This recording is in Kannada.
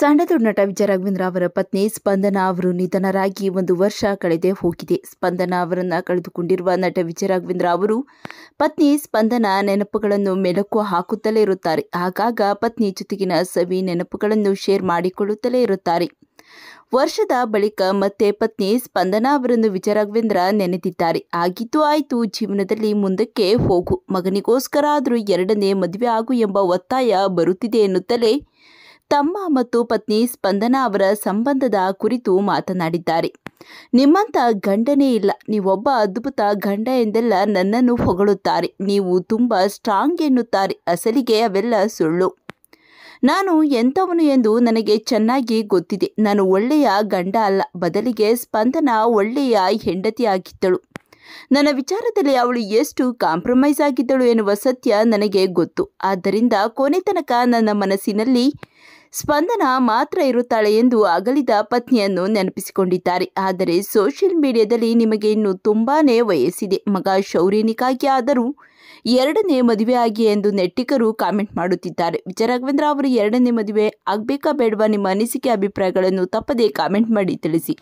ಸಣ್ಣದೊಡ್ಡ ನಟ ವಿಜಯ ರಾಘವೇಂದ್ರ ಅವರ ಪತ್ನಿ ಸ್ಪಂದನ ಅವರು ನಿಧನರಾಗಿ ಒಂದು ವರ್ಷ ಕಳೆದೇ ಹೋಗಿದೆ ಸ್ಪಂದನ ಅವರನ್ನು ಕಳೆದುಕೊಂಡಿರುವ ನಟ ವಿಜಯ ರಾಘವೇಂದ್ರ ಅವರು ಪತ್ನಿ ಸ್ಪಂದನ ನೆನಪುಗಳನ್ನು ಮೆಲುಕು ಹಾಕುತ್ತಲೇ ಇರುತ್ತಾರೆ ಆಗಾಗ ಪತ್ನಿ ಜೊತೆಗಿನ ಸವಿ ನೆನಪುಗಳನ್ನು ಶೇರ್ ಮಾಡಿಕೊಳ್ಳುತ್ತಲೇ ಇರುತ್ತಾರೆ ವರ್ಷದ ಬಳಿಕ ಮತ್ತೆ ಪತ್ನಿ ಸ್ಪಂದನ ಅವರನ್ನು ವಿಜಯ ರಾಘವೇಂದ್ರ ನೆನೆದಿದ್ದಾರೆ ಆಗಿದ್ದು ಆಯಿತು ಜೀವನದಲ್ಲಿ ಮುಂದಕ್ಕೆ ಹೋಗು ಮಗನಿಗೋಸ್ಕರ ಆದರೂ ಎರಡನೇ ಮದುವೆ ಆಗು ಎಂಬ ಒತ್ತಾಯ ಬರುತ್ತಿದೆ ಎನ್ನುತ್ತಲೇ ತಮ್ಮ ಮತ್ತು ಪತ್ನಿ ಸ್ಪಂದನಾ ಅವರ ಸಂಬಂಧದ ಕುರಿತು ಮಾತನಾಡಿದ್ದಾರೆ ನಿಮ್ಮಂತ ಗಂಡನೇ ಇಲ್ಲ ನೀವೊಬ್ಬ ಅದ್ಭುತ ಗಂಡ ಎಂದೆಲ್ಲ ನನ್ನನ್ನು ಹೊಗಳುತ್ತಾರೆ ನೀವು ತುಂಬ ಸ್ಟ್ರಾಂಗ್ ಎನ್ನುತ್ತಾರೆ ಅಸಲಿಗೆ ಅವೆಲ್ಲ ಸುಳ್ಳು ನಾನು ಎಂಥವನು ಎಂದು ನನಗೆ ಚೆನ್ನಾಗಿ ಗೊತ್ತಿದೆ ನಾನು ಒಳ್ಳೆಯ ಗಂಡ ಅಲ್ಲ ಬದಲಿಗೆ ಸ್ಪಂದನ ಒಳ್ಳೆಯ ಹೆಂಡತಿಯಾಗಿದ್ದಳು ನನ್ನ ವಿಚಾರದಲ್ಲಿ ಅವಳು ಎಷ್ಟು ಕಾಂಪ್ರಮೈಸ್ ಆಗಿದ್ದಳು ಎನ್ನುವ ಸತ್ಯ ನನಗೆ ಗೊತ್ತು ಆದ್ದರಿಂದ ಕೊನೆ ತನಕ ನನ್ನ ಮನಸ್ಸಿನಲ್ಲಿ ಸ್ಪಂದನ ಮಾತ್ರ ಇರುತ್ತಾಳೆ ಎಂದು ಅಗಲಿದ ಪತ್ನಿಯನ್ನು ನೆನಪಿಸಿಕೊಂಡಿದ್ದಾರೆ ಆದರೆ ಸೋಷಿಯಲ್ ಮೀಡಿಯಾದಲ್ಲಿ ನಿಮಗೆ ಇನ್ನೂ ತುಂಬಾನೇ ವಯಸ್ಸಿದೆ ಮಗ ಶೌರ್ಯನಿಗಾಗಿ ಆದರೂ ಎರಡನೇ ಮದುವೆ ಆಗಿ ಎಂದು ನೆಟ್ಟಿಗರು ಕಾಮೆಂಟ್ ಮಾಡುತ್ತಿದ್ದಾರೆ ವಿಜಯರಾಘವೇಂದ್ರ ಅವರು ಎರಡನೇ ಮದುವೆ ಆಗಬೇಕಾ ಬೇಡವಾ ನಿಮ್ಮ ಅನಿಸಿಕೆ ಅಭಿಪ್ರಾಯಗಳನ್ನು ತಪ್ಪದೇ ಕಾಮೆಂಟ್ ಮಾಡಿ ತಿಳಿಸಿ